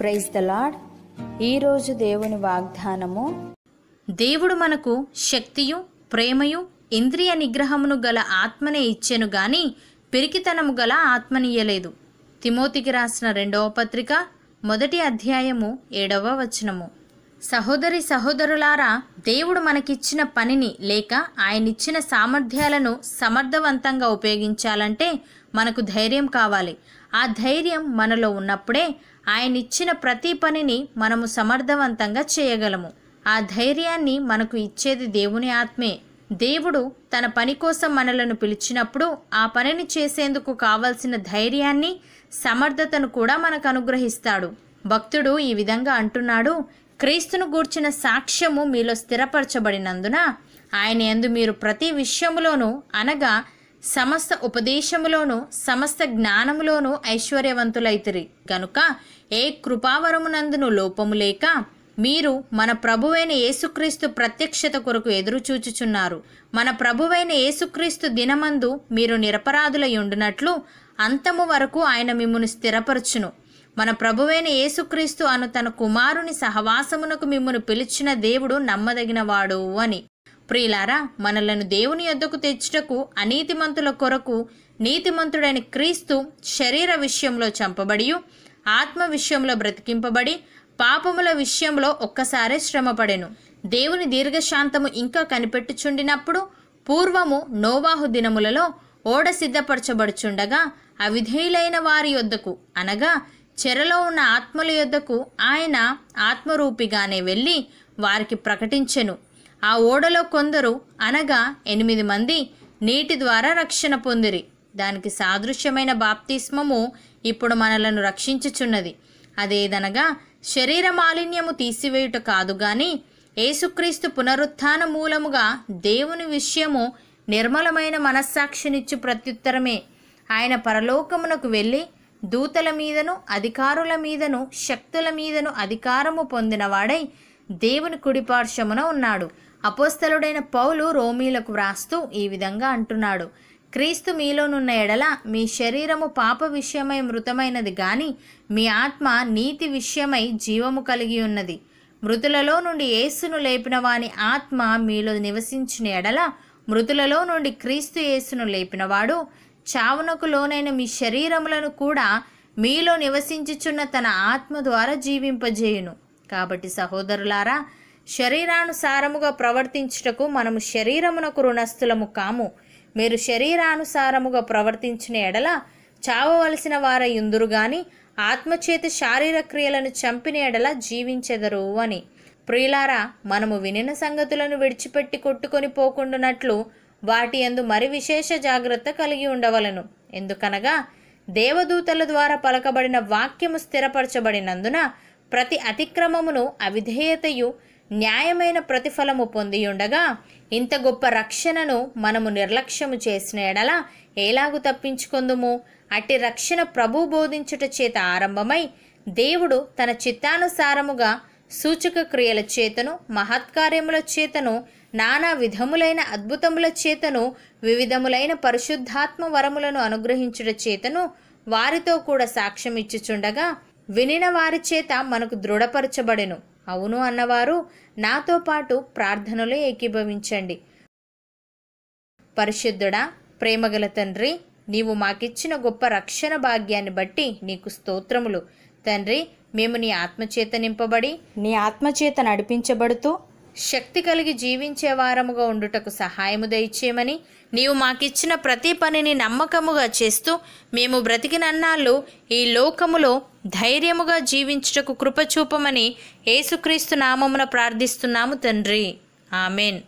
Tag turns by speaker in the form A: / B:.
A: praise the lord ఈరోజు దేవుని వాగ్దానము దేవుడు మనకు శక్తియు ప్రేమయు ఇంద్రియ నిగ్రహమును గల ఆత్మనే ఇచ్చెను గాని పిరికితనము గల ఆత్మనియలేదు తిమోతికి రాసిన రెండవ పత్రిక మొదటి అధ్యాయము ఏడవ వచనము సహోదరి సహోదరులారా దేవుడు మనకిచ్చిన పనిని లేక ఆయనిచ్చిన సామర్థ్యాలను సమర్థవంతంగా ఉపయోగించాలంటే మనకు ధైర్యం కావాలి ఆ ధైర్యం మనలో ఉన్నప్పుడే ఆయన ఇచ్చిన ప్రతి పనిని మనము సమర్థవంతంగా చేయగలము ఆ ధైర్యాన్ని మనకు ఇచ్చేది దేవుని ఆత్మే దేవుడు తన పని కోసం మనలను పిలిచినప్పుడు ఆ పనిని చేసేందుకు కావలసిన ధైర్యాన్ని సమర్థతను కూడా మనకు అనుగ్రహిస్తాడు భక్తుడు ఈ విధంగా అంటున్నాడు క్రీస్తును గూర్చిన సాక్ష్యము మీలో స్థిరపరచబడినందున ఆయన ఎందు మీరు ప్రతి విషయములోనూ అనగా సమస్త ఉపదేశములోను సమస్త జ్ఞానములోను ఐశ్వర్యవంతులైతిరి కనుక ఏ కృపావరమునందును లోపము లేక మీరు మన ప్రభువైన యేసుక్రీస్తు ప్రత్యక్షత కొరకు ఎదురుచూచుచున్నారు మన ప్రభువైన యేసుక్రీస్తు దినమందు మీరు నిరపరాధులై ఉండినట్లు అంతము వరకు ఆయన మిమ్మును స్థిరపరచును మన ప్రభువైన యేసుక్రీస్తు అను తన కుమారుని సహవాసమునకు మిమ్మను పిలిచిన దేవుడు నమ్మదగినవాడు అని ప్రియులారా మనలను దేవుని యొద్దకు తెచ్చుటకు అనీతిమంతుల కొరకు నీతిమంతుడైన క్రీస్తు శరీర విషయంలో చంపబడి ఆత్మ విషయంలో బ్రతికింపబడి పాపముల విషయంలో ఒక్కసారే శ్రమపడెను దేవుని దీర్ఘశాంతము ఇంకా కనిపెట్టుచుండినప్పుడు పూర్వము నోవాహు దినములలో ఓడ సిద్ధపరచబడుచుండగా అవిధేయులైన వారి యొద్దకు అనగా చెరలో ఉన్న ఆత్మల యొద్దకు ఆయన ఆత్మరూపిగానే వెళ్ళి వారికి ప్రకటించెను ఆ ఓడలో కొందరు అనగా ఎనిమిది మంది నీటి ద్వారా రక్షణ పొందిరి దానికి సాదృశ్యమైన బాప్తిస్మము ఇప్పుడు మనలను రక్షించుచున్నది అదేదనగా శరీర మాలిన్యము తీసివేయుట కాదు గాని ఏసుక్రీస్తు పునరుత్థాన మూలముగా దేవుని విషయము నిర్మలమైన మనస్సాక్షినిచ్చు ప్రత్యుత్తరమే ఆయన పరలోకమునకు వెళ్ళి దూతల మీదను అధికారుల మీదను శక్తుల మీదను అధికారము పొందినవాడై దేవుని కుడిపార్శ్వమున ఉన్నాడు అపోస్తలుడైన పౌలు రోమీలకు వ్రాస్తూ ఈ విధంగా అంటున్నాడు క్రీస్తు మీలోనున్న ఎడల మీ శరీరము పాప విషయమై మృతమైనది కానీ మీ ఆత్మ నీతి విషయమై జీవము కలిగి ఉన్నది మృతులలో నుండి యేసును లేపిన వాని ఆత్మ మీలో నివసించిన ఎడల మృతులలో నుండి క్రీస్తు యేసును లేపినవాడు చావునకు లోనైన మీ శరీరములను కూడా మీలో నివసించుచున్న తన ఆత్మ ద్వారా జీవింపజేయును కాబట్టి సహోదరులారా శరీరానుసారముగా ప్రవర్తించుటకు మనము శరీరమునకు రుణస్థులము కాము మీరు శరీరానుసారముగా ప్రవర్తించిన ఎడల చావవలసిన వార ఇందురు గాని ఆత్మచేతి శారీర క్రియలను చంపిన ఎడల జీవించెదరు అని ప్రియులారా మనము వినిన సంగతులను విడిచిపెట్టి కొట్టుకొని పోకుండునట్లు వాటి అందు మరి విశేష జాగ్రత్త కలిగి ఉండవలను ఎందుకనగా దేవదూతల ద్వారా పలకబడిన వాక్యము స్థిరపరచబడినందున ప్రతి అతిక్రమమును అవిధేయతయు న్యాయమైన ప్రతిఫలము పొందియుండగా ఇంత గొప్ప రక్షణను మనము నిర్లక్ష్యము చేసిన ఎడల ఎలాగు తప్పించుకుందుము అట్టి రక్షణ ప్రభు బోధించుట చేత ఆరంభమై దేవుడు తన చిత్తానుసారముగా సూచక క్రియల చేతను మహత్కార్యముల చేతను నానా విధములైన అద్భుతముల చేతను వివిధములైన పరిశుద్ధాత్మ వరములను అనుగ్రహించుట చేతను వారితో కూడా సాక్ష్యం ఇచ్చుచుండగా వినిన వారి చేత మనకు దృఢపరచబడెను అవును అన్నవారు నాతో పాటు ప్రార్థనలు ఏకీభవించండి పరిశుద్ధుడా ప్రేమగల తండ్రి నీవు మాకిచ్చిన గొప్ప రక్షణ భాగ్యాన్ని బట్టి నీకు స్తోత్రములు తండ్రి మేము నీ ఆత్మచేత నింపబడి నీ ఆత్మచేత నడిపించబడుతూ శక్తి కలిగి జీవించే వారముగా ఉండుటకు సహాయము దయచేయమని నీవు మాకిచ్చిన ప్రతి పనిని నమ్మకముగా చేస్తూ మేము బ్రతికినన్నాళ్ళు ఈ లోకములో ధైర్యముగా జీవించుటకు కృపచూపమని ఏసుక్రీస్తు నామమున ప్రార్థిస్తున్నాము తండ్రి ఆమెన్